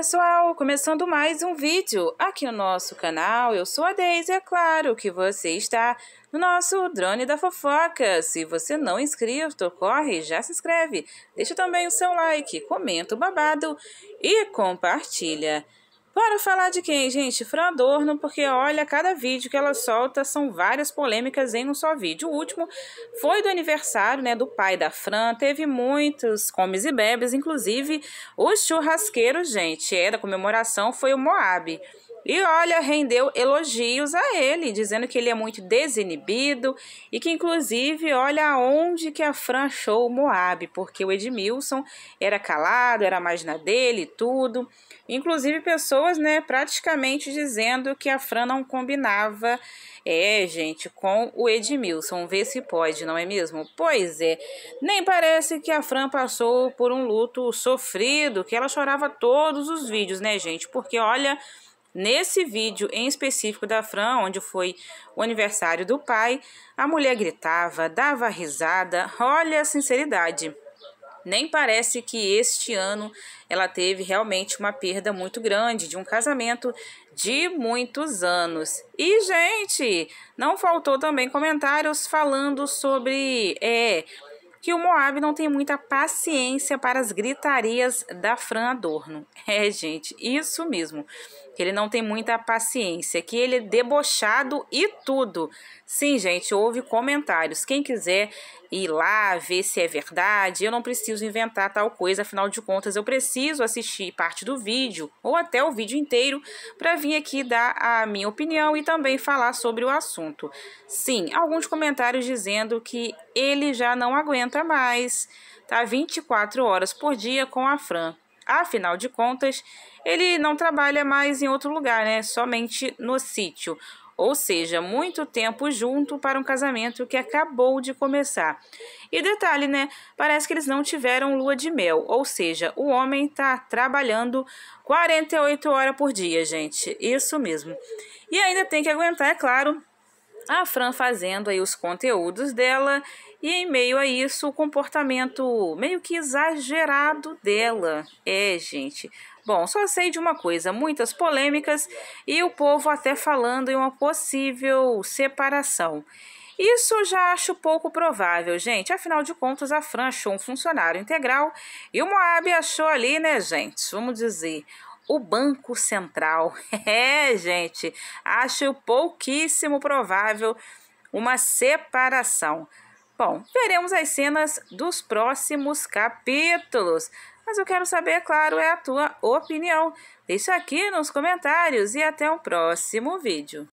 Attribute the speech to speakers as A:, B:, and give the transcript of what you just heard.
A: pessoal, começando mais um vídeo aqui no nosso canal, eu sou a Deise, é claro que você está no nosso Drone da Fofoca. Se você não é inscrito, corre, já se inscreve, deixa também o seu like, comenta o babado e compartilha. Bora falar de quem, gente? Fran Adorno, porque olha, cada vídeo que ela solta são várias polêmicas em um só vídeo. O último foi do aniversário, né, do pai da Fran, teve muitos comes e bebes, inclusive o churrasqueiro, gente, é da comemoração, foi o Moab. E olha, rendeu elogios a ele, dizendo que ele é muito desinibido e que, inclusive, olha aonde que a Fran achou o Moab, porque o Edmilson era calado, era mais na dele e tudo. Inclusive, pessoas, né, praticamente dizendo que a Fran não combinava, é, gente, com o Edmilson. Vê se pode, não é mesmo? Pois é, nem parece que a Fran passou por um luto sofrido, que ela chorava todos os vídeos, né, gente? Porque, olha. Nesse vídeo em específico da Fran, onde foi o aniversário do pai, a mulher gritava, dava risada, olha a sinceridade. Nem parece que este ano ela teve realmente uma perda muito grande de um casamento de muitos anos. E, gente, não faltou também comentários falando sobre é, que o Moab não tem muita paciência para as gritarias da Fran Adorno. É, gente, isso mesmo. Que ele não tem muita paciência, que ele é debochado e tudo. Sim, gente, houve comentários. Quem quiser ir lá ver se é verdade, eu não preciso inventar tal coisa, afinal de contas, eu preciso assistir parte do vídeo ou até o vídeo inteiro para vir aqui dar a minha opinião e também falar sobre o assunto. Sim, alguns comentários dizendo que ele já não aguenta mais tá 24 horas por dia com a Fran. Afinal de contas, ele não trabalha mais em outro lugar, né? Somente no sítio. Ou seja, muito tempo junto para um casamento que acabou de começar. E detalhe, né? Parece que eles não tiveram lua de mel. Ou seja, o homem tá trabalhando 48 horas por dia, gente. Isso mesmo. E ainda tem que aguentar, é claro, a Fran fazendo aí os conteúdos dela e em meio a isso o comportamento meio que exagerado dela. É, gente. Bom, só sei de uma coisa, muitas polêmicas e o povo até falando em uma possível separação. Isso eu já acho pouco provável, gente. Afinal de contas, a Fran achou um funcionário integral e o Moab achou ali, né, gente? Vamos dizer, o Banco Central. É, gente, acho pouquíssimo provável uma separação. Bom, veremos as cenas dos próximos capítulos. Mas eu quero saber, é claro, é a tua opinião. Deixa aqui nos comentários e até o próximo vídeo.